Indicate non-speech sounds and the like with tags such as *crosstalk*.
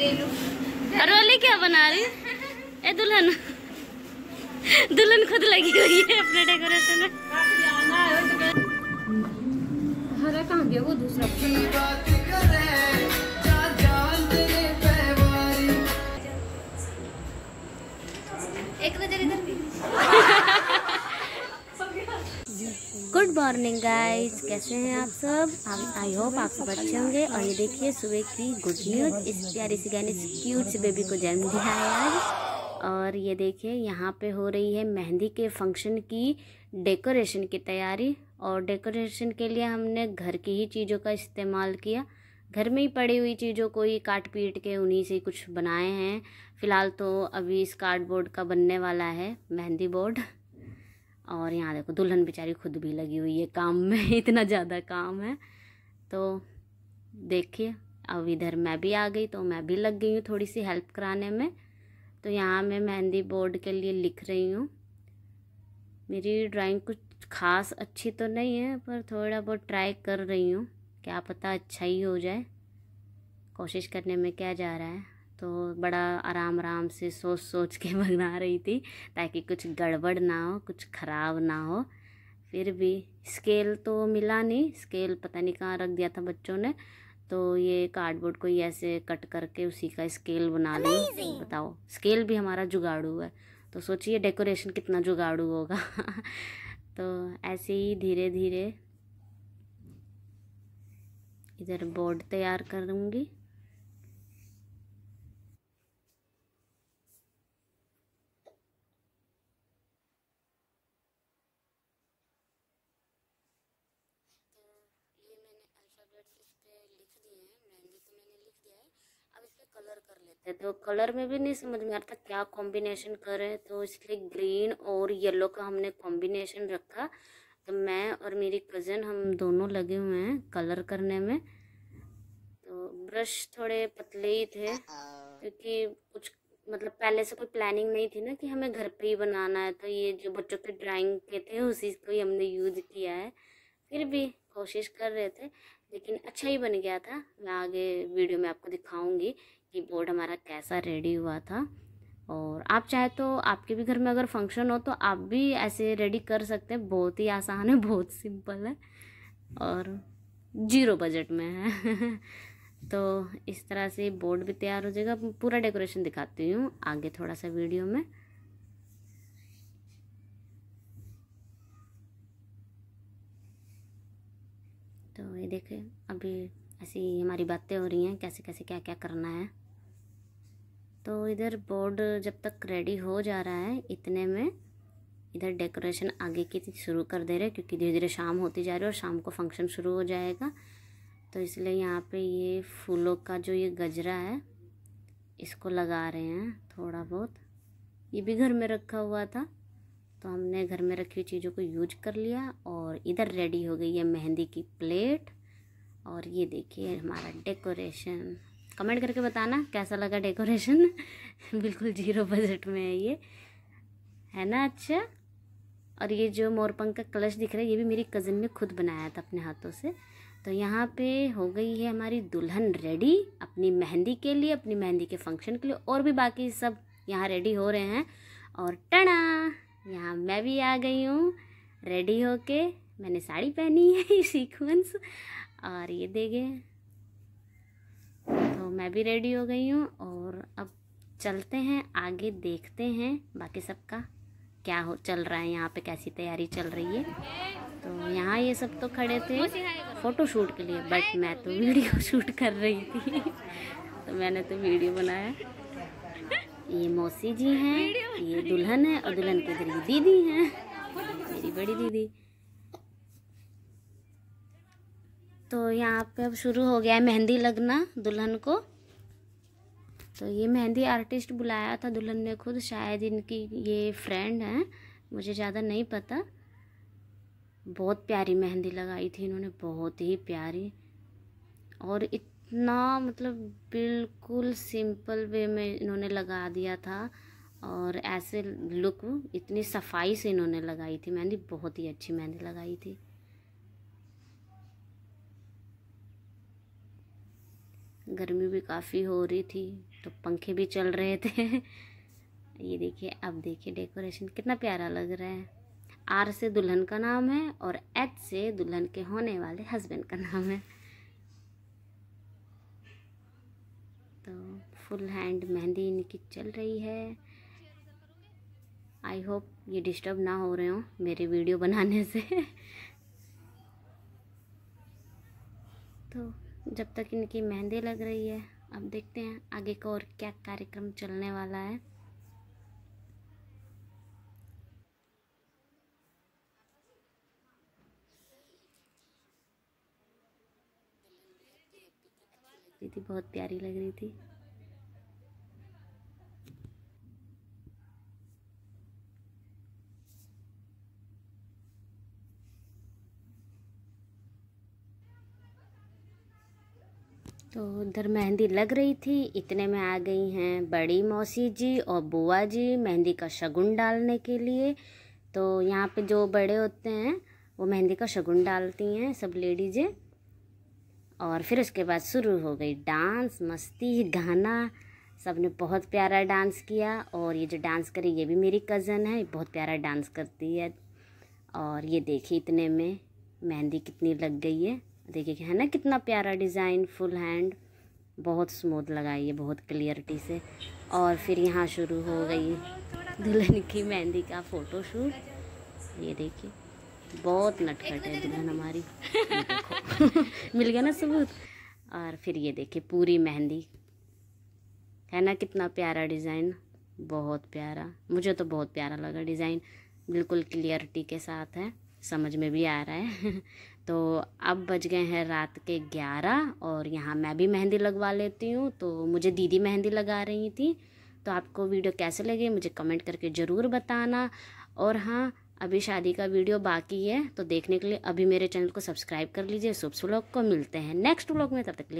ले लूँ क्या बना रही ए दुल्हन दुल्हन खुद लगी हुई है अपने डेकोरेशन में हरा कहाँ गया वो दूसरा मॉर्निंग गाइस कैसे हैं आप सब आई um, होप आप सब अच्छे होंगे और ये देखिए सुबह की गुड न्यूज इस प्यारी सी गैनिस क्यूट से बेबी को जन्म दिया है आज और ये देखिए यहाँ पे हो रही है मेहंदी के फंक्शन की डेकोरेशन की तैयारी और डेकोरेशन के लिए हमने घर की ही चीज़ों का इस्तेमाल किया घर में ही पड़ी हुई चीज़ों को ही काट पीट के उन्हीं से कुछ बनाए हैं फ़िलहाल तो अभी इस कार्डबोर्ड का बनने वाला है मेहंदी बोर्ड और यहाँ देखो दुल्हन बेचारी खुद भी लगी हुई है काम में *laughs* इतना ज़्यादा काम है तो देखिए अब इधर मैं भी आ गई तो मैं भी लग गई हूँ थोड़ी सी हेल्प कराने में तो यहाँ मैं मेहंदी बोर्ड के लिए लिख रही हूँ मेरी ड्राइंग कुछ खास अच्छी तो नहीं है पर थोड़ा बहुत ट्राई कर रही हूँ क्या पता अच्छा ही हो जाए कोशिश करने में क्या जा रहा है तो बड़ा आराम आराम से सोच सोच के बना *laughs* रही थी ताकि कुछ गड़बड़ ना हो कुछ ख़राब ना हो फिर भी स्केल तो मिला नहीं स्केल पता नहीं कहाँ रख दिया था बच्चों ने तो ये कार्डबोर्ड को ही ऐसे कट करके उसी का स्केल बना लो बताओ स्केल भी हमारा जुगाड़ू है तो सोचिए डेकोरेशन कितना जुगाड़ू होगा *laughs* तो ऐसे ही धीरे धीरे इधर बोर्ड तैयार करूँगी अब इसमें कलर कर लेते हैं तो कलर में भी नहीं समझ में आता क्या कॉम्बिनेशन करें तो इसलिए ग्रीन और येलो का हमने कॉम्बिनेशन रखा तो मैं और मेरी कज़न हम दोनों लगे हुए हैं कलर करने में तो ब्रश थोड़े पतले ही थे क्योंकि कुछ मतलब पहले से कोई प्लानिंग नहीं थी ना कि हमें घर पे ही बनाना है तो ये जो बच्चों के ड्राइंग के थे उसी को ही हमने यूज़ किया है फिर भी कोशिश कर रहे थे लेकिन अच्छा ही बन गया था मैं आगे वीडियो में आपको दिखाऊंगी कि बोर्ड हमारा कैसा रेडी हुआ था और आप चाहे तो आपके भी घर में अगर फंक्शन हो तो आप भी ऐसे रेडी कर सकते हैं बहुत ही आसान है बहुत सिंपल है और जीरो बजट में है *laughs* तो इस तरह से बोर्ड भी तैयार हो जाएगा पूरा डेकोरेशन दिखाती हूँ आगे थोड़ा सा वीडियो में देखे अभी ऐसी हमारी बातें हो रही हैं कैसे कैसे क्या क्या करना है तो इधर बोर्ड जब तक रेडी हो जा रहा है इतने में इधर डेकोरेशन आगे की शुरू कर दे रहे क्योंकि धीरे धीरे शाम होती जा रही है और शाम को फंक्शन शुरू हो जाएगा तो इसलिए यहाँ पे ये फूलों का जो ये गजरा है इसको लगा रहे हैं थोड़ा बहुत ये भी घर में रखा हुआ था तो हमने घर में रखी हुई चीज़ों को यूज कर लिया और इधर रेडी हो गई है मेहंदी की प्लेट और ये देखिए हमारा डेकोरेशन कमेंट करके बताना कैसा लगा डेकोरेशन *laughs* बिल्कुल जीरो बजट में है ये है ना अच्छा और ये जो मोरपंख का कलश दिख रहा है ये भी मेरी कज़न ने खुद बनाया था अपने हाथों से तो यहाँ पे हो गई है हमारी दुल्हन रेडी अपनी मेहंदी के लिए अपनी मेहंदी के फंक्शन के लिए और भी बाकी सब यहाँ रेडी हो रहे हैं और टना यहाँ मैं भी आ गई हूँ रेडी होके मैंने साड़ी पहनी है *laughs* सीक्वेंस और ये दे गए तो मैं भी रेडी हो गई हूँ और अब चलते हैं आगे देखते हैं बाकी सबका क्या हो चल रहा है यहाँ पे कैसी तैयारी चल रही है तो यहाँ ये सब तो खड़े थे फ़ोटो शूट के लिए बट मैं तो वीडियो शूट *laughs* कर रही थी तो मैंने तो वीडियो बनाया ये मौसी जी हैं ये दुल्हन है और दुल्हन की दीदी हैं मेरी बड़ी दीदी तो यहाँ पे अब शुरू हो गया है मेहंदी लगना दुल्हन को तो ये मेहंदी आर्टिस्ट बुलाया था दुल्हन ने खुद शायद इनकी ये फ्रेंड हैं मुझे ज़्यादा नहीं पता बहुत प्यारी मेहंदी लगाई थी इन्होंने बहुत ही प्यारी और इतना मतलब बिल्कुल सिंपल वे में इन्होंने लगा दिया था और ऐसे लुक इतनी सफाई से इन्होंने लगाई थी मेहंदी बहुत ही अच्छी मेहंदी लगाई थी गर्मी भी काफ़ी हो रही थी तो पंखे भी चल रहे थे *laughs* ये देखिए अब देखिए डेकोरेशन कितना प्यारा लग रहा है आर से दुल्हन का नाम है और एच से दुल्हन के होने वाले हस्बैंड का नाम है तो फुल हैंड मेहंदी इनकी चल रही है आई होप ये डिस्टर्ब ना हो रहे हो मेरे वीडियो बनाने से *laughs* तो जब तक इनकी मेहंदी लग रही है अब देखते हैं आगे का और क्या कार्यक्रम चलने वाला है दीदी बहुत प्यारी लग रही थी तो उधर मेहंदी लग रही थी इतने में आ गई हैं बड़ी मौसी जी और बुआ जी मेहंदी का शगुन डालने के लिए तो यहाँ पे जो बड़े होते हैं वो मेहंदी का शगुन डालती हैं सब लेडीजें और फिर उसके बाद शुरू हो गई डांस मस्ती गाना सब ने बहुत प्यारा डांस किया और ये जो डांस करी ये भी मेरी कज़न है बहुत प्यारा डांस करती है और ये देखी इतने में मेहंदी कितनी लग गई है देखिए है ना कितना प्यारा डिज़ाइन फुल हैंड बहुत स्मूथ लगाई है बहुत क्लियरिटी से और फिर यहाँ शुरू हो गई दुल्हन की मेहंदी का फ़ोटोशूट ये देखिए बहुत नटखट है दुल्हन हमारी *laughs* मिल गया ना सबूत और फिर ये देखिए पूरी मेहंदी है ना कितना प्यारा डिज़ाइन बहुत प्यारा मुझे तो बहुत प्यारा लगा डिज़ाइन बिल्कुल क्लियरिटी के साथ है समझ में भी आ रहा है *laughs* तो अब बज गए हैं रात के ग्यारह और यहाँ मैं भी मेहंदी लगवा लेती हूँ तो मुझे दीदी मेहंदी लगा रही थी तो आपको वीडियो कैसे लगे मुझे कमेंट करके ज़रूर बताना और हाँ अभी शादी का वीडियो बाकी है तो देखने के लिए अभी मेरे चैनल को सब्सक्राइब कर लीजिए सुबह व्लॉग को मिलते हैं नेक्स्ट व्लॉग में तब तक